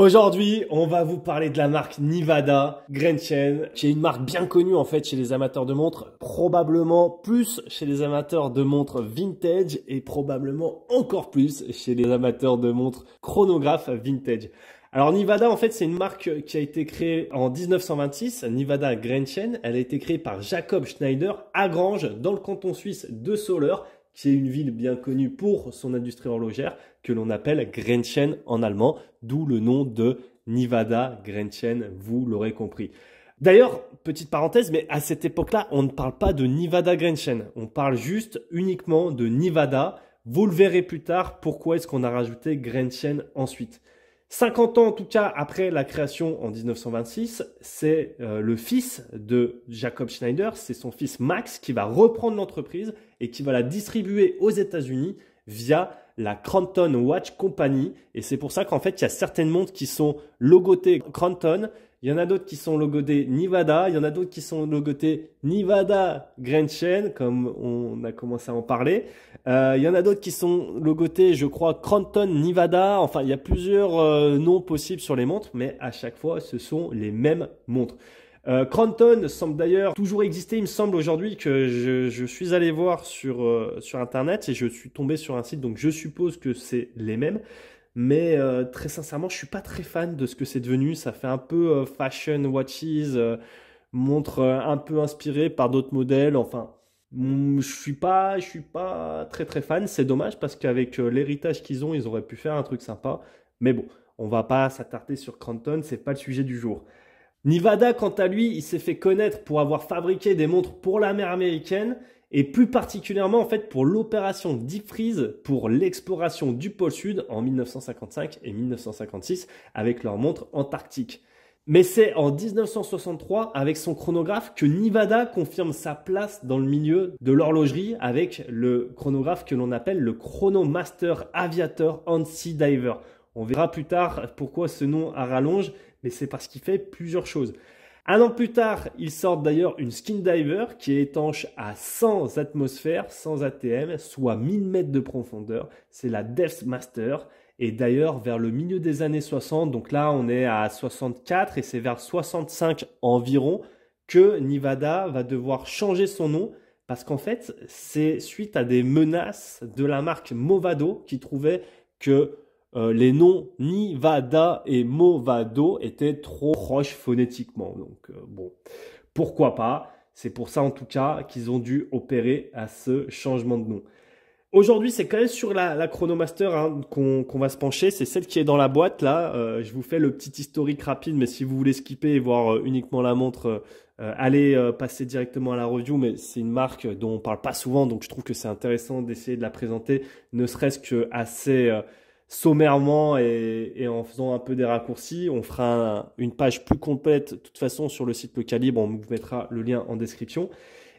Aujourd'hui, on va vous parler de la marque Nivada Grenchen, qui est une marque bien connue en fait chez les amateurs de montres, probablement plus chez les amateurs de montres vintage et probablement encore plus chez les amateurs de montres chronographes vintage. Alors Nivada, en fait, c'est une marque qui a été créée en 1926, Nivada Grenchen. Elle a été créée par Jacob Schneider à Grange, dans le canton suisse de Soleure. C'est une ville bien connue pour son industrie horlogère, que l'on appelle Grenchen en allemand, d'où le nom de Nevada Grenchen, vous l'aurez compris. D'ailleurs, petite parenthèse, mais à cette époque-là, on ne parle pas de Nevada Grenchen, on parle juste uniquement de Nevada. Vous le verrez plus tard pourquoi est-ce qu'on a rajouté Grenchen ensuite. 50 ans en tout cas après la création en 1926, c'est euh, le fils de Jacob Schneider, c'est son fils Max qui va reprendre l'entreprise et qui va la distribuer aux États-Unis via la Cranton Watch Company. Et c'est pour ça qu'en fait, il y a certaines montres qui sont logotées Cranton il y en a d'autres qui sont logotés Nevada », il y en a d'autres qui sont logotés Nevada Grand Chain, comme on a commencé à en parler. Euh, il y en a d'autres qui sont logotés, je crois, Cranton Nevada ». Enfin, il y a plusieurs euh, noms possibles sur les montres, mais à chaque fois, ce sont les mêmes montres. Euh, Cranton semble d'ailleurs toujours exister, il me semble aujourd'hui que je, je, suis allé voir sur, euh, sur Internet et je suis tombé sur un site, donc je suppose que c'est les mêmes mais euh, très sincèrement, je suis pas très fan de ce que c'est devenu. Ça fait un peu euh, fashion watches, euh, montres un peu inspirées par d'autres modèles. Enfin, mm, je suis pas, je suis pas très très fan. C'est dommage parce qu'avec l'héritage qu'ils ont, ils auraient pu faire un truc sympa. Mais bon, on va pas s'attarder sur Cranton, c'est pas le sujet du jour. Nevada, quant à lui, il s'est fait connaître pour avoir fabriqué des montres pour la mer américaine et plus particulièrement en fait pour l'opération Deep Freeze pour l'exploration du pôle Sud en 1955 et 1956 avec leur montre antarctique. Mais c'est en 1963, avec son chronographe, que Nevada confirme sa place dans le milieu de l'horlogerie avec le chronographe que l'on appelle le Chronomaster Aviator and Sea Diver. On verra plus tard pourquoi ce nom a rallonge, mais c'est parce qu'il fait plusieurs choses. Un an plus tard, ils sortent d'ailleurs une Skin Diver qui est étanche à 100 atmosphères, 100 ATM, soit 1000 mètres de profondeur. C'est la Death Master. Et d'ailleurs, vers le milieu des années 60, donc là on est à 64 et c'est vers 65 environ que Nevada va devoir changer son nom parce qu'en fait, c'est suite à des menaces de la marque Movado qui trouvait que euh, les noms Nivada et Movado étaient trop proches phonétiquement. Donc euh, bon, pourquoi pas C'est pour ça en tout cas qu'ils ont dû opérer à ce changement de nom. Aujourd'hui, c'est quand même sur la, Chronomaster hein, qu'on va se pencher. C'est celle qui est dans la boîte là. Euh, je vous fais le petit historique rapide, mais si vous voulez skipper et voir uniquement la montre, allez passer directement à la review. Mais c'est une marque dont on parle pas souvent, donc je trouve que c'est intéressant d'essayer de la présenter, ne serait-ce que assez sommairement et, en faisant un peu des raccourcis. On fera une page plus complète de toute façon sur le site Le Calibre. On vous mettra le lien en description.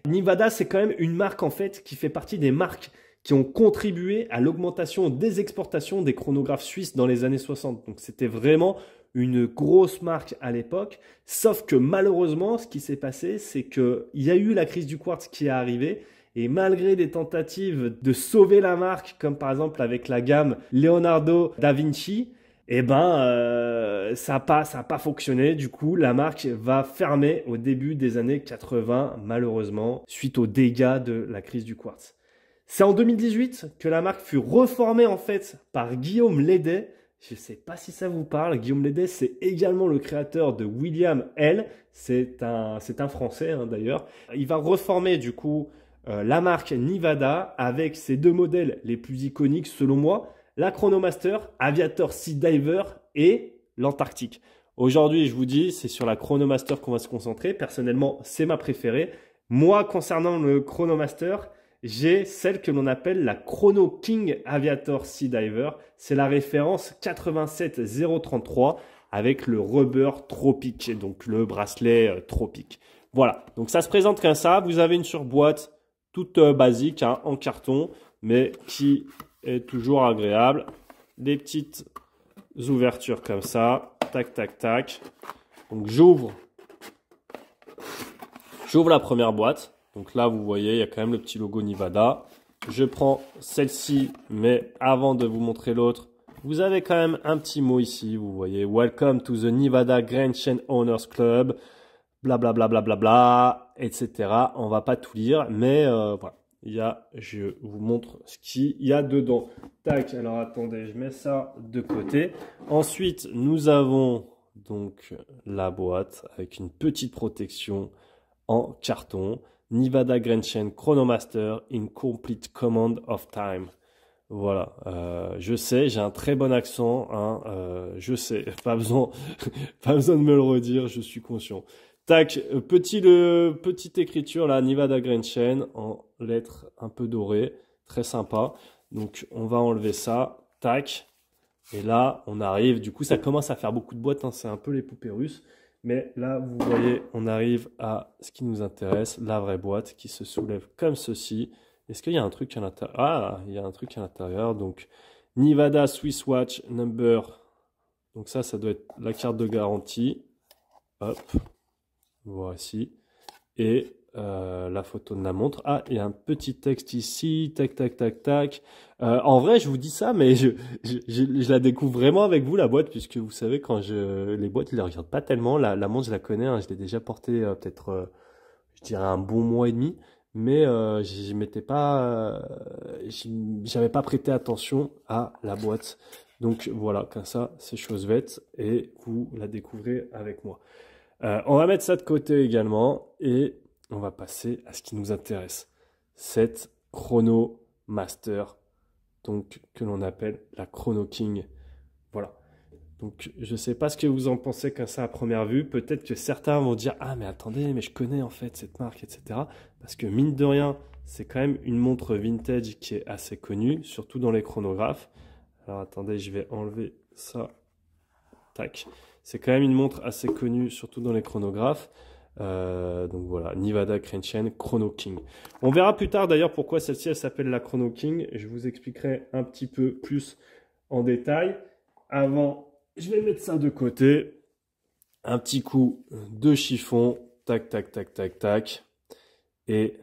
Nivada, c'est quand même une marque en fait qui fait partie des marques qui ont contribué à l'augmentation des exportations des chronographes suisses dans les années 60. Donc c'était vraiment une grosse marque à l'époque. Sauf que malheureusement, ce qui s'est passé, c'est qu'il y a eu la crise du quartz qui est arrivée et malgré des tentatives de sauver la marque, comme par exemple avec la gamme Leonardo da Vinci, eh ben, euh, ça n'a pas, ça pas fonctionné. Du coup, la marque va fermer au début des années 80, malheureusement, suite aux dégâts de la crise du quartz. C'est en 2018 que la marque fut reformée en fait par Guillaume Lédet. Je ne sais pas si ça vous parle. Guillaume Lédet, c'est également le créateur de William L. C'est un, c'est un Français hein, d'ailleurs. Il va reformer du coup euh, la marque Nevada avec ses deux modèles les plus iconiques selon moi, la Chronomaster, Aviator Sea Diver et l'Antarctique. Aujourd'hui, je vous dis, c'est sur la Chronomaster qu'on va se concentrer. Personnellement, c'est ma préférée. Moi, concernant le Chronomaster, j'ai celle que l'on appelle la Chrono King Aviator Sea Diver. C'est la référence 87033 avec le rubber tropique, donc le bracelet euh, tropique. Voilà, donc ça se présente comme ça. Vous avez une surboîte toute euh, basique hein, en carton, mais qui est toujours agréable. Des petites ouvertures comme ça, tac, tac, tac. Donc j'ouvre, j'ouvre la première boîte. Donc là, vous voyez, il y a quand même le petit logo Nevada. Je prends celle-ci, mais avant de vous montrer l'autre, vous avez quand même un petit mot ici. Vous voyez, Welcome to the Nevada Grand Chain Owners Club blablabla, etc. On va pas tout lire, mais euh, voilà. Il je vous montre ce qu'il y a dedans. Tac, alors attendez, je mets ça de côté. Ensuite, nous avons donc la boîte avec une petite protection en carton. Nivada Grenchen Chronomaster Incomplete Command of Time. Voilà, euh, je sais, j'ai un très bon accent, hein, euh, je sais, pas besoin, pas besoin de me le redire, je suis conscient. Tac, petite écriture là, Nevada Green Chain en lettres un peu dorées, très sympa. Donc on va enlever ça, tac. Et là, on arrive, du coup ça commence à faire beaucoup de boîtes, hein, c'est un peu les poupées russes. Mais là, vous voyez, on arrive à ce qui nous intéresse, la vraie boîte qui se soulève comme ceci. Est-ce qu'il y a un truc à l'intérieur Ah, il y a un truc à l'intérieur. Donc, Nevada Swiss Watch Number. Donc ça, ça doit être la carte de garantie. Hop, Voici. Et euh, la photo de la montre. Ah, il y a un petit texte ici, tac, tac, tac, tac. Euh, en vrai, je vous dis ça, mais je, je, la découvre vraiment avec vous, la boîte, puisque vous savez, quand je les boîtes, je les regarde pas tellement. La, montre, je la connais, hein. je l'ai déjà portée euh, peut-être, je dirais, un bon mois et demi. Mais je m'étais pas, j'avais pas prêté attention à la boîte. Donc voilà, comme ça, c'est chose bête et vous la découvrez avec moi. Euh, on va mettre ça de côté également et on va passer à ce qui nous intéresse. Cette Chrono Master, donc que l'on appelle la Chrono King. Voilà. Donc je ne sais pas ce que vous en pensez comme ça à première vue. Peut-être que certains vont dire ah mais attendez mais je connais en fait cette marque etc. Parce que mine de rien c'est quand même une montre vintage qui est assez connue, surtout dans les chronographes. Alors attendez je vais enlever ça Tac. C'est quand même une montre assez connue, surtout dans les chronographes. Euh, donc voilà, Nevada Crenshaw Chrono King. On verra plus tard d'ailleurs pourquoi celle-ci s'appelle la Chrono King. Je vous expliquerai un petit peu plus en détail. Avant, je vais mettre ça de côté. Un petit coup de chiffon. Tac, tac, tac, tac, tac. Et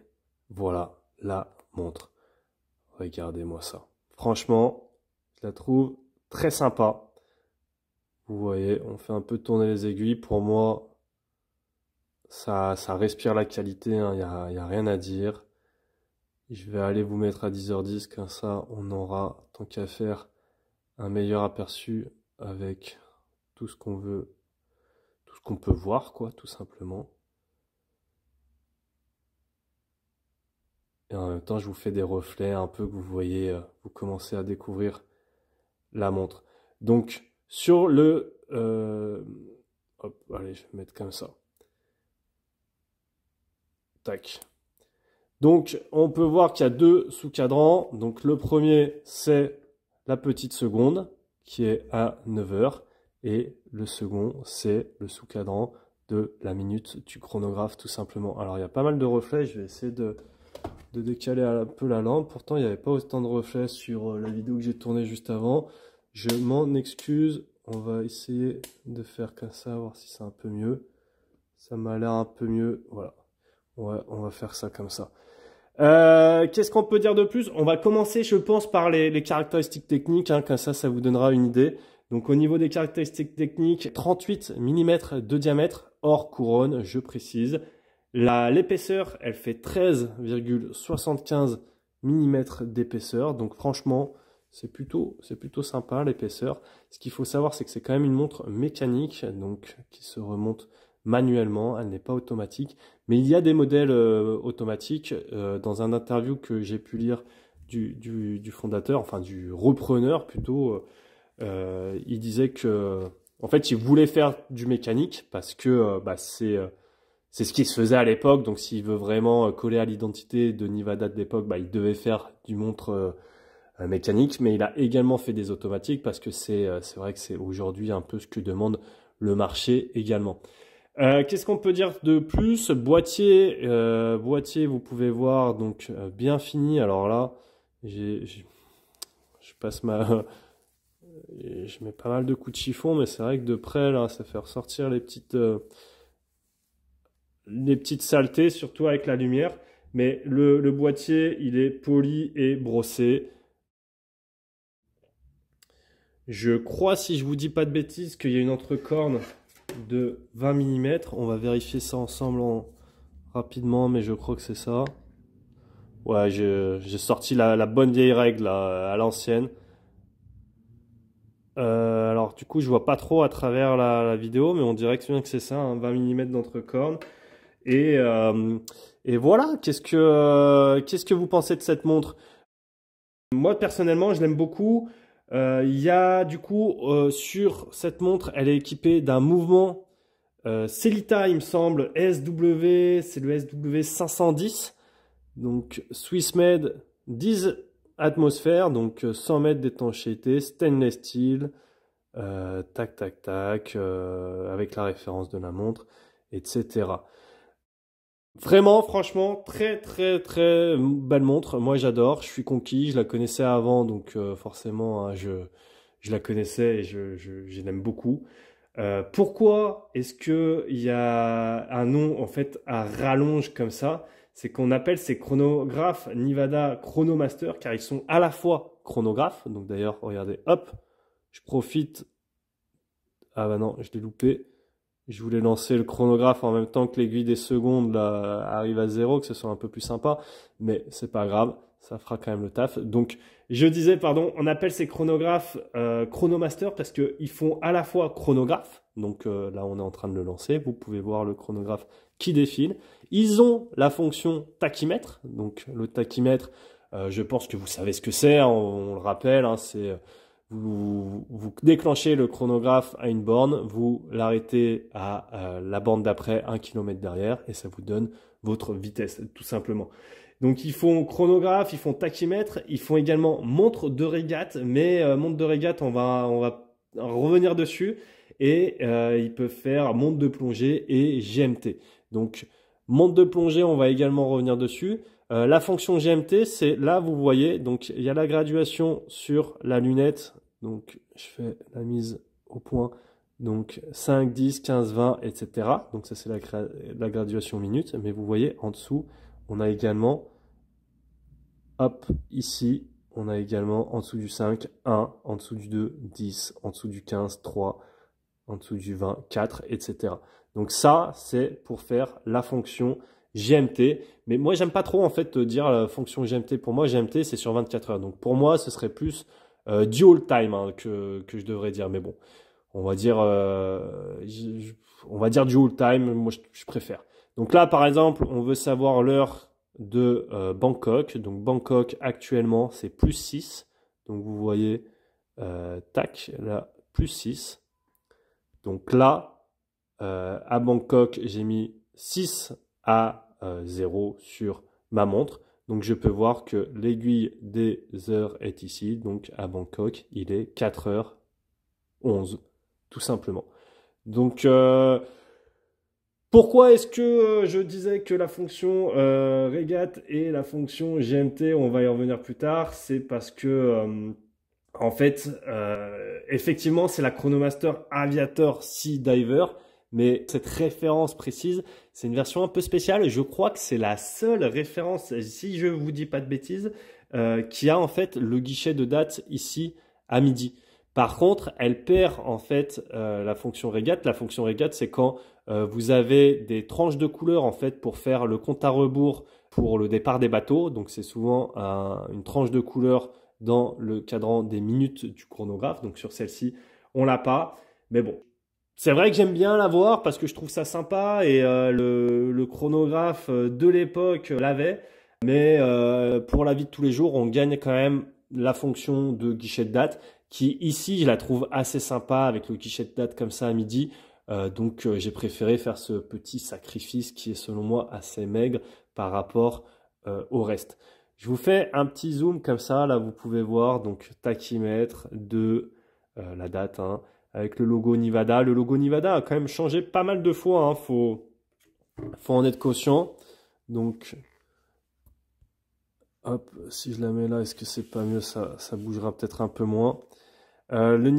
voilà la montre. Regardez-moi ça. Franchement, je la trouve très sympa. Vous voyez, on fait un peu tourner les aiguilles. Pour moi, ça, respire la qualité, il hein. n'y a, rien à dire. Je vais aller vous mettre à 10h10, comme ça on aura, tant qu'à faire, un meilleur aperçu avec tout ce qu'on veut, tout ce qu'on peut voir, quoi, tout simplement. Et en même temps, je vous fais des reflets un peu que vous voyez, euh, vous commencez à découvrir la montre. Donc, sur le... Euh, hop, allez, je vais mettre comme ça. Tac. Donc, on peut voir qu'il y a deux sous-cadrans. Donc, le premier, c'est la petite seconde, qui est à 9 h Et le second, c'est le sous-cadran de la minute du chronographe, tout simplement. Alors, il y a pas mal de reflets. Je vais essayer de, de décaler un peu la lampe. Pourtant, il n'y avait pas autant de reflets sur euh, la vidéo que j'ai tournée juste avant. Je m'en excuse. On va essayer de faire comme ça, voir si c'est un peu mieux. Ça m'a l'air un peu mieux. Voilà. Ouais, on va faire ça comme ça. Euh, qu'est-ce qu'on peut dire de plus On va commencer, je pense, par les, caractéristiques techniques. Hein, comme ça, ça vous donnera une idée. Donc au niveau des caractéristiques techniques, 38 mm de diamètre hors couronne, je précise. L'épaisseur, elle fait 13,75 mm d'épaisseur. Donc franchement, c'est plutôt, c'est plutôt sympa l'épaisseur. Ce qu'il faut savoir, c'est que c'est quand même une montre mécanique, donc qui se remonte manuellement, elle n'est pas automatique. Mais il y a des modèles euh, automatiques. Euh, dans un interview que j'ai pu lire du, du, du, fondateur, enfin du repreneur plutôt, euh, il disait que, en fait, il voulait faire du mécanique parce que bah, c'est c'est ce qui se faisait à l'époque. Donc, s'il veut vraiment coller à l'identité de Nivada de bah, il devait faire du montre euh, mécanique, mais il a également fait des automatiques parce que euh, c'est vrai que c'est aujourd'hui un peu ce que demande le marché également. Euh, qu'est-ce qu'on peut dire de plus Boîtier, boîtier, vous pouvez voir donc bien fini. Alors là, je passe ma, je mets pas mal de coups de chiffon, mais c'est vrai que de près là, ça fait ressortir les petites, les petites saletés, surtout avec la lumière. Mais le boîtier, il est poli et brossé. Je crois, si je vous dis pas de bêtises, qu'il y a une entrecorne de 20 mm. On va vérifier ça ensemble rapidement, mais je crois que c'est ça. Ouais, j'ai sorti la, bonne vieille règle à l'ancienne. Euh, alors du coup, je vois pas trop à travers la, vidéo, mais on dirait que, c'est ça, 20 hein, mm d'entrecorne. Et, euh, et voilà, qu'est-ce euh, qu'est-ce que vous pensez de cette montre Moi personnellement, je l'aime beaucoup. Euh, il y a du coup euh, sur cette montre, elle est équipée d'un mouvement euh, Celita, il me semble, SW, c'est le SW 510, donc Swiss Made 10 atmosphères, donc 100 mètres d'étanchéité, stainless steel, tac tac tac, avec la référence de la montre, etc. Vraiment, franchement, très très très belle montre. Moi, j'adore. Je suis conquis. Je la connaissais avant, donc euh, forcément, hein, je je la connaissais et je je, l'aime beaucoup. Euh, pourquoi est-ce que il y a un nom en fait à rallonge comme ça C'est qu'on appelle ces chronographes Nivada Chronomaster car ils sont à la fois chronographes. Donc d'ailleurs, regardez, hop, je profite. Ah bah non, je l'ai loupé je voulais lancer le chronographe en même temps que l'aiguille des secondes arrive à zéro, que ce soit un peu plus sympa, mais c'est pas grave, ça fera quand même le taf. Donc je disais, pardon, on appelle ces chronographes euh, chronomaster parce qu'ils font à la fois chronographe, donc euh, là on est en train de le lancer, vous pouvez voir le chronographe qui défile. Ils ont la fonction tachymètre, donc le tachymètre, euh, je pense que vous savez ce que c'est, hein, on, le rappelle, hein, c'est vous, déclenchez le chronographe à une borne, vous l'arrêtez à euh, la borne d'après, un kilomètre derrière, et ça vous donne votre vitesse, tout simplement. Donc ils font chronographe, ils font tachymètre, ils font également montre de régate, mais euh, montre de régate, on va, on va revenir dessus, et euh, ils peuvent faire montre de plongée et GMT. Donc montre de plongée, on va également revenir dessus. Euh, la fonction GMT, c'est là, vous voyez, donc il y a la graduation sur la lunette. Donc, je fais la mise au point. Donc, 5, 10, 15, 20, etc. Donc, ça, c'est la, la graduation minute. Mais vous voyez, en dessous, on a également, hop, ici, on a également en dessous du 5, 1, en dessous du 2, 10, en dessous du 15, 3, en dessous du 20, 4, etc. Donc ça, c'est pour faire la fonction GMT. Mais moi, j'aime pas trop en fait dire la fonction GMT. Pour moi, GMT, c'est sur 24 heures. Donc pour moi, ce serait plus euh, du dual time hein, que, je devrais dire. Mais bon, on va dire, du euh, on va dire dual time. Moi, je, préfère. Donc là, par exemple, on veut savoir l'heure de euh, Bangkok. Donc Bangkok actuellement, c'est plus 6. Donc vous voyez, tac, là, plus 6. Donc là, à Bangkok, j'ai mis 6 à 0 euh, sur ma montre. Donc je peux voir que l'aiguille des heures est ici, donc à Bangkok, il est 4h11, tout simplement. Donc euh, pourquoi est-ce que euh, je disais que la fonction euh, et la fonction GMT, on va y revenir plus tard, c'est parce que en fait, effectivement, c'est la Chronomaster Aviator Sea Diver mais cette référence précise, c'est une version un peu spéciale. Je crois que c'est la seule référence, si je vous dis pas de bêtises, euh, qui a en fait le guichet de date ici à midi. Par contre, elle perd en fait euh, la fonction régate. La fonction régate, c'est quand euh, vous avez des tranches de couleurs en fait pour faire le compte à rebours pour le départ des bateaux. Donc c'est souvent une tranche de couleur dans le cadran des minutes du chronographe. Donc sur celle-ci, on l'a pas. Mais bon, c'est vrai que j'aime bien l'avoir parce que je trouve ça sympa et euh, le, chronographe euh, de l'époque euh, l'avait. Mais pour la vie de tous les jours, on gagne quand même la fonction de guichet de date qui ici, je la trouve assez sympa avec le guichet de date comme ça à midi. donc j'ai préféré faire ce petit sacrifice qui est selon moi assez maigre par rapport au reste. Je vous fais un petit zoom comme ça, là vous pouvez voir donc tachymètre de la date, hein avec le logo Nivada. Le logo Nivada a quand même changé pas mal de fois, hein. faut, faut en être conscient. Donc, hop, si je la mets là, est-ce que c'est pas mieux ça, ça bougera peut-être un peu moins. Euh, le,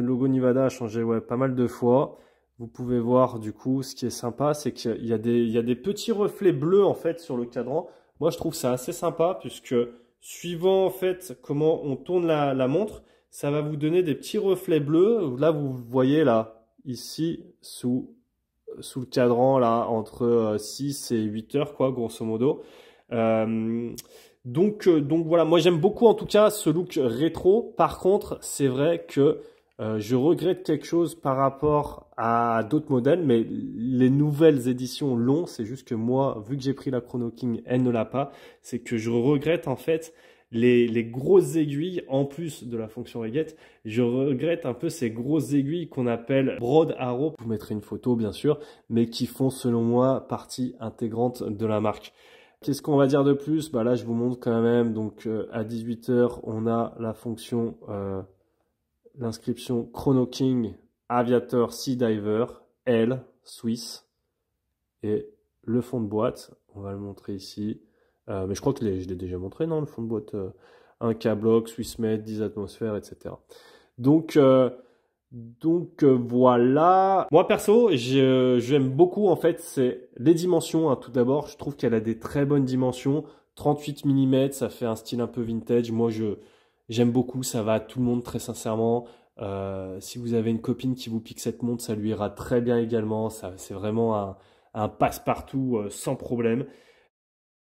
logo Nivada a changé ouais, pas mal de fois. Vous pouvez voir du coup, ce qui est sympa, c'est qu'il y, a des petits reflets bleus en fait sur le cadran. Moi, je trouve ça assez sympa puisque suivant en fait comment on tourne la montre, ça va vous donner des petits reflets bleus. Là, vous voyez là, ici, sous, sous le cadran, là, entre 6 euh, et 8 heures, quoi, grosso modo. Euh, donc, euh, donc voilà, moi j'aime beaucoup en tout cas ce look rétro. Par contre, c'est vrai que je regrette quelque chose par rapport à d'autres modèles, mais les nouvelles éditions l'ont. C'est juste que moi, vu que j'ai pris la Chrono King, elle ne l'a pas. C'est que je regrette en fait les, les, grosses aiguilles en plus de la fonction reget. Je regrette un peu ces grosses aiguilles qu'on appelle broad arrow. vous mettrez une photo bien sûr, mais qui font selon moi partie intégrante de la marque. Qu'est-ce qu'on va dire de plus Bah là, je vous montre quand même. Donc euh, à 18 h on a la fonction, euh, l'inscription Chrono King Aviator Sea Diver L Swiss et le fond de boîte. On va le montrer ici. Euh, mais je crois que je l'ai déjà montré, non, le fond de boîte 1K-Block, mètres, 10 atmosphères, etc. Donc, euh, donc euh, voilà. Moi perso, j'aime beaucoup en fait c'est les dimensions. Hein, tout d'abord, je trouve qu'elle a des très bonnes dimensions. 38 mm, ça fait un style un peu vintage. Moi je j'aime beaucoup, ça va à tout le monde très sincèrement. si vous avez une copine qui vous pique cette montre, ça lui ira très bien également. c'est vraiment un, un passe-partout sans problème.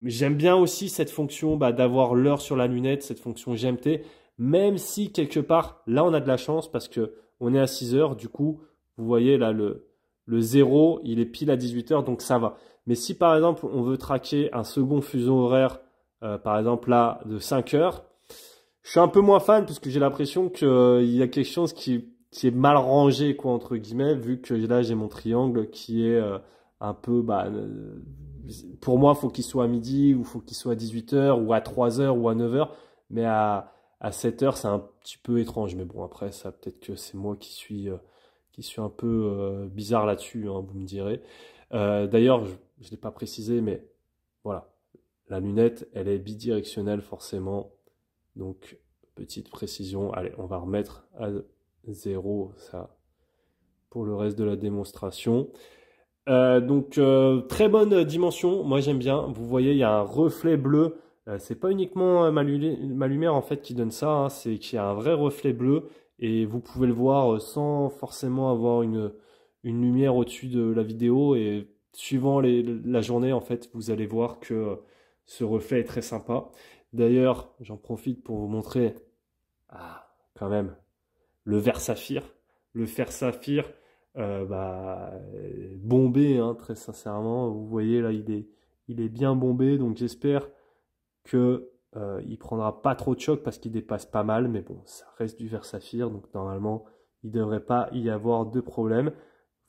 J'aime bien aussi cette fonction bah, d'avoir l'heure sur la lunette, cette fonction GMT, même si quelque part, là on a de la chance parce que on est à 6 heures, du coup, vous voyez là le, le 0, il est pile à 18 heures, donc ça va. Mais si par exemple on veut traquer un second fuseau horaire, euh, par exemple là de 5 heures, je suis un peu moins fan parce que j'ai l'impression qu'il euh, y a quelque chose qui, qui est mal rangé, quoi, entre guillemets, vu que là j'ai mon triangle qui est euh, un peu bah, pour moi, faut qu'il soit à midi ou faut qu'il soit à 18h ou à 3h ou à 9h. Mais à, à 7h, c'est un petit peu étrange. Mais bon, après, ça peut-être que c'est moi qui suis, euh, qui suis un peu euh, bizarre là-dessus, hein, vous me direz. Euh, D'ailleurs, je ne l'ai pas précisé, mais voilà. La lunette, elle est bidirectionnelle forcément. Donc, petite précision. Allez, on va remettre à zéro ça pour le reste de la démonstration. Euh, donc euh, très bonne dimension, moi j'aime bien, vous voyez il y a un reflet bleu, euh, c'est pas uniquement ma, lumière en fait qui donne ça, hein. c'est qu'il y a un vrai reflet bleu et vous pouvez le voir sans forcément avoir une, lumière au-dessus de la vidéo et suivant la journée en fait vous allez voir que ce reflet est très sympa. D'ailleurs j'en profite pour vous montrer ah, quand même le vert saphir, le fer saphir euh, bah, bombé, hein, très sincèrement. Vous voyez là, il est, il est bien bombé, donc j'espère que euh, il prendra pas trop de choc parce qu'il dépasse pas mal, mais bon, ça reste du verre saphir, donc normalement, il devrait pas y avoir de problème.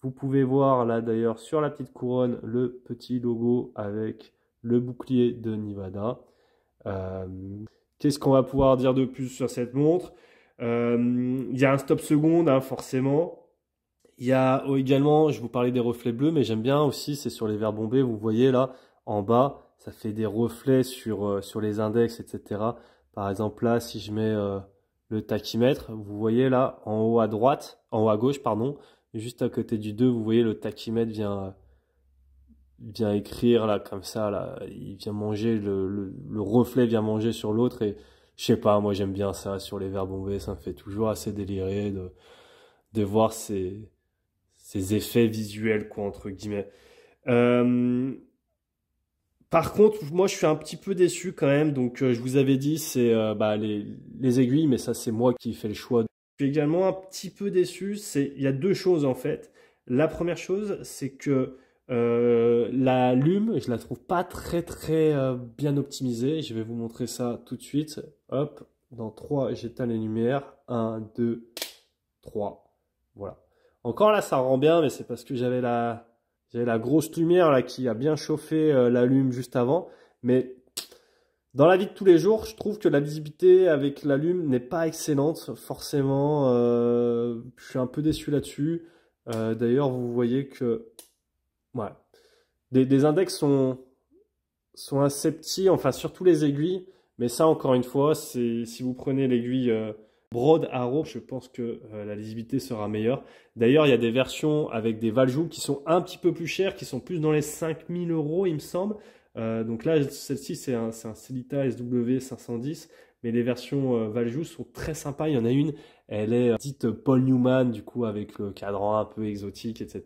Vous pouvez voir là d'ailleurs sur la petite couronne le petit logo avec le bouclier de Nevada. Euh, qu'est-ce qu'on va pouvoir dire de plus sur cette montre euh, Il y a un stop seconde, hein, forcément. Il y a oh, également, je vous parlais des reflets bleus, mais j'aime bien aussi, c'est sur les verres bombés, vous voyez là, en bas, ça fait des reflets sur, euh, sur les index, etc. Par exemple là, si je mets euh, le tachymètre, vous voyez là, en haut à droite, en haut à gauche, pardon, juste à côté du 2, vous voyez le tachymètre vient, euh, vient écrire là, comme ça, là, il vient manger, le, le, reflet vient manger sur l'autre, et je sais pas, moi j'aime bien ça, sur les verres bombés, ça me fait toujours assez délirer de, de voir ces effets visuels, quoi, entre guillemets. Euh, par contre, moi, je suis un petit peu déçu quand même. Donc, euh, je vous avais dit, c'est euh, bah, les, aiguilles, mais ça, c'est moi qui fais le choix. Je suis également un petit peu déçu. C'est il y a deux choses en fait. La première chose, c'est que la lume, je la trouve pas très très bien optimisée. Je vais vous montrer ça tout de suite. Hop, dans 3, j'éteins les lumières. 1, 2, 3. Voilà. Encore là, ça rend bien, mais c'est parce que j'avais la, la grosse lumière là qui a bien chauffé euh, l'allume juste avant. Mais dans la vie de tous les jours, je trouve que la visibilité avec l'allume n'est pas excellente, forcément. Euh, je suis un peu déçu là-dessus. Euh, d'ailleurs, vous voyez que des, index sont sont assez petits, enfin surtout les aiguilles. Mais ça, encore une fois, c'est si vous prenez l'aiguille Broad Arrow, je pense que euh, la lisibilité sera meilleure. D'ailleurs, il y a des versions avec des Valjoux qui sont un petit peu plus chères, qui sont plus dans les 5000 euros, il me semble. Euh, donc là, celle-ci, c'est un, Celita SW510 mais les versions euh, Valjoux sont très sympas. Il y en a une, elle est dite Paul Newman, du coup, avec le cadran un peu exotique, etc.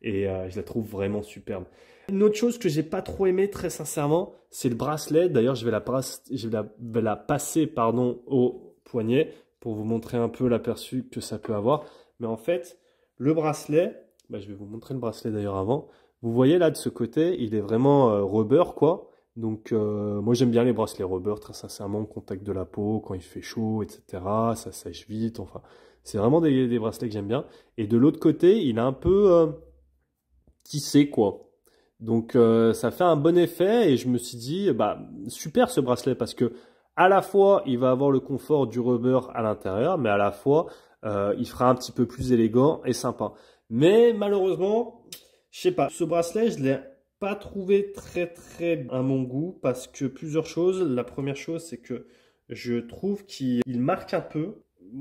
Et je la trouve vraiment superbe. Une autre chose que j'ai pas trop aimé, très sincèrement, c'est le bracelet. D'ailleurs, je vais la, je vais la passer pardon, au poignet pour vous montrer un peu l'aperçu que ça peut avoir. Mais en fait, le bracelet, bah, je vais vous montrer le bracelet d'ailleurs avant. Vous voyez là de ce côté, il est vraiment euh, rubber quoi. Donc euh, moi j'aime bien les bracelets rubber très sincèrement, contact de la peau, quand il fait chaud, etc. Ça sèche vite, enfin. C'est vraiment des, bracelets que j'aime bien. Et de l'autre côté, il est un peu euh, tissé quoi. Donc ça fait un bon effet et je me suis dit, bah super ce bracelet parce que à la fois, il va avoir le confort du rubber à l'intérieur, mais à la fois, euh, il fera un petit peu plus élégant et sympa. Mais malheureusement, je sais pas, ce bracelet, je l'ai pas trouvé très très à mon goût parce que plusieurs choses. La première chose, c'est que je trouve qu'il marque un peu.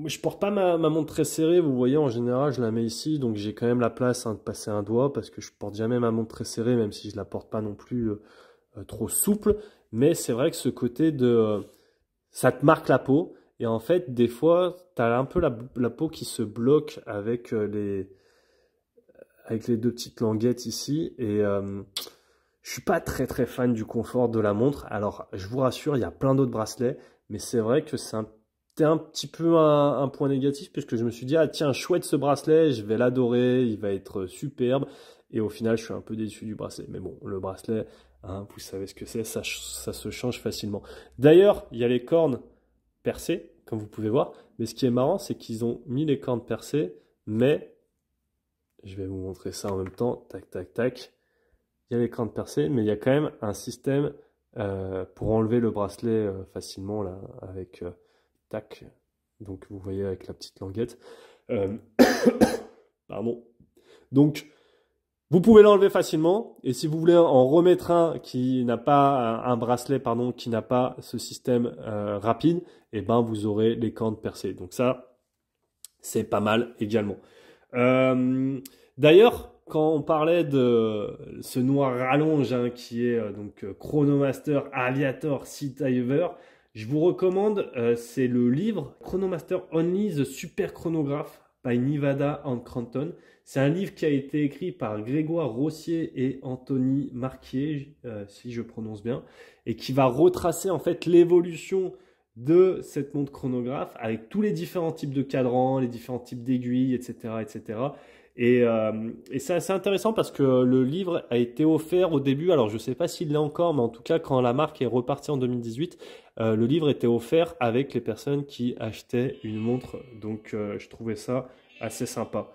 Je porte pas ma, montre très serrée, vous voyez, en général, je la mets ici, donc j'ai quand même la place hein, de passer un doigt parce que je porte jamais ma montre très serrée, même si je la porte pas non plus euh, euh, trop souple. Mais c'est vrai que ce côté de ça te marque la peau. Et en fait, des fois, tu as un peu la, peau qui se bloque avec euh, les, avec les deux petites languettes ici. Et je euh, je suis pas très très fan du confort de la montre. Alors, je vous rassure, il y a plein d'autres bracelets. Mais c'est vrai que c'est un, petit peu un, point négatif puisque je me suis dit, ah tiens, chouette ce bracelet, je vais l'adorer, il va être superbe. Et au final, je suis un peu déçu du bracelet. Mais bon, le bracelet, Hein, vous savez ce que c'est, ça, se change facilement. D'ailleurs, il y a les cornes percées, comme vous pouvez voir. Mais ce qui est marrant, c'est qu'ils ont mis les cornes percées, mais... Je vais vous montrer ça en même temps. Tac, tac, tac. Il y a les cornes percées, mais il y a quand même un système euh, pour enlever le bracelet euh, facilement, là, avec... Euh, tac. Donc, vous voyez avec la petite languette. Pardon. Donc, vous pouvez l'enlever facilement et si vous voulez en remettre un qui n'a pas un bracelet pardon qui n'a pas ce système euh, rapide, et eh ben vous aurez les cornes percées. Donc ça c'est pas mal également. Euh, d'ailleurs quand on parlait de ce noir rallonge hein, qui est euh, donc Chronomaster Aviator Sea je vous recommande c'est le livre Chronomaster Only the Super Chronograph by Nevada and Cranton. C'est un livre qui a été écrit par Grégoire Rossier et Anthony Marquier, euh, si je prononce bien, et qui va retracer en fait l'évolution de cette montre chronographe avec tous les différents types de cadrans, les différents types d'aiguilles, etc., etc. Euh, et, c'est assez intéressant parce que le livre a été offert au début, alors je ne sais pas s'il l'est encore, mais en tout cas quand la marque est repartie en 2018, euh, le livre était offert avec les personnes qui achetaient une montre. Donc je trouvais ça assez sympa.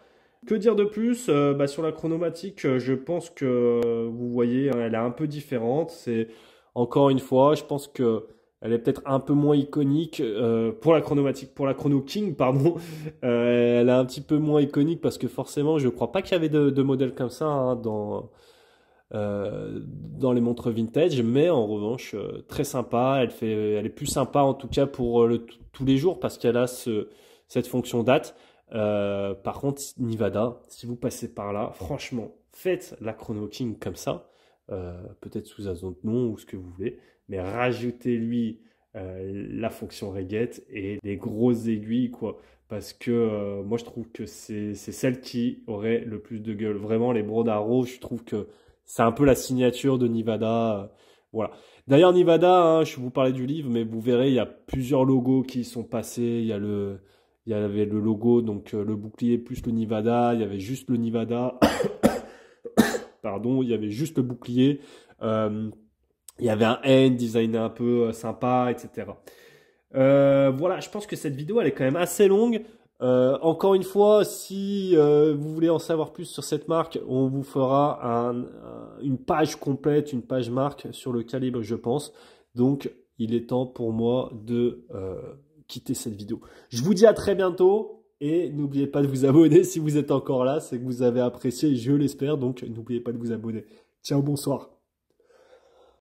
Que dire de plus euh, bah, Sur la chronomatique, euh, je pense que vous voyez, hein, elle est un peu différente. C'est encore une fois, je pense que elle est peut-être un peu moins iconique euh, pour la chronomatique, pour la chrono king, pardon. elle est un petit peu moins iconique parce que forcément, je ne crois pas qu'il y avait de, de modèles comme ça hein, dans dans les montres vintage, mais en revanche très sympa. Elle fait, elle est plus sympa en tout cas pour tous les jours parce qu'elle a cette fonction date. Euh, par contre, Nevada, si vous passez par là, franchement, faites la Chrono King comme ça, euh, peut-être sous un autre nom ou ce que vous voulez, mais rajoutez-lui euh, la fonction reguette et les grosses aiguilles, quoi. Parce que moi, je trouve que c'est celle qui aurait le plus de gueule. Vraiment, les brodarros, je trouve que c'est un peu la signature de Nevada. Voilà. D'ailleurs, Nevada, hein, je vous parlais du livre, mais vous verrez, il y a plusieurs logos qui sont passés. Il y a le, il y avait le logo, donc euh, le bouclier plus le Nivada. Il y avait juste le Nivada. Pardon, il y avait juste le bouclier. Euh, il y avait un N design un peu euh, sympa, etc. voilà, je pense que cette vidéo elle est quand même assez longue. encore une fois, si vous voulez en savoir plus sur cette marque, on vous fera une page complète, une page marque sur le calibre, je pense. Donc, il est temps pour moi de quitter cette vidéo. Je vous dis à très bientôt et n'oubliez pas de vous abonner si vous êtes encore là, c'est que vous avez apprécié, je l'espère, donc n'oubliez pas de vous abonner. Ciao, bonsoir.